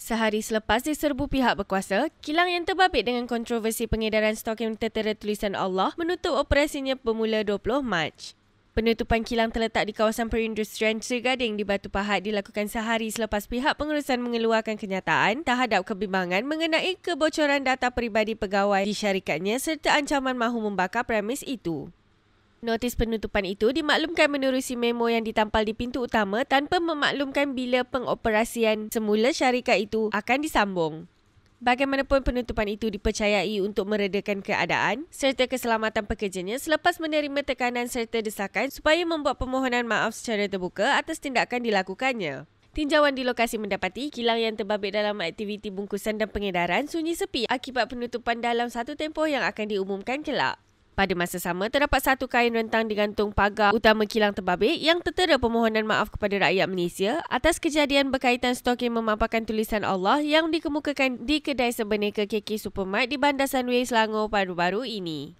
Sehari selepas diserbu pihak berkuasa, kilang yang terbabit dengan kontroversi pengedaran stokin tertera tulisan Allah menutup operasinya bermula 20 Mac. Penutupan kilang terletak di kawasan perindustrian Sergading di Batu Pahat dilakukan sehari selepas pihak pengurusan mengeluarkan kenyataan terhadap kebimbangan mengenai kebocoran data peribadi pegawai di syarikatnya serta ancaman mahu membakar premis itu. Notis penutupan itu dimaklumkan menerusi memo yang ditampal di pintu utama tanpa memaklumkan bila pengoperasian semula syarikat itu akan disambung. Bagaimanapun penutupan itu dipercayai untuk meredakan keadaan serta keselamatan pekerjanya selepas menerima tekanan serta desakan supaya membuat permohonan maaf secara terbuka atas tindakan dilakukannya. Tinjauan di lokasi mendapati kilang yang terbabit dalam aktiviti bungkusan dan pengedaran sunyi sepi akibat penutupan dalam satu tempoh yang akan diumumkan kelak. Pada masa sama, terdapat satu kain rentang digantung pagar utama kilang terbabit yang tertera permohonan maaf kepada rakyat Malaysia atas kejadian berkaitan stoking memampakan tulisan Allah yang dikemukakan di kedai sebenar ke KK Supermart di Bandar Sunway Selangor baru-baru ini.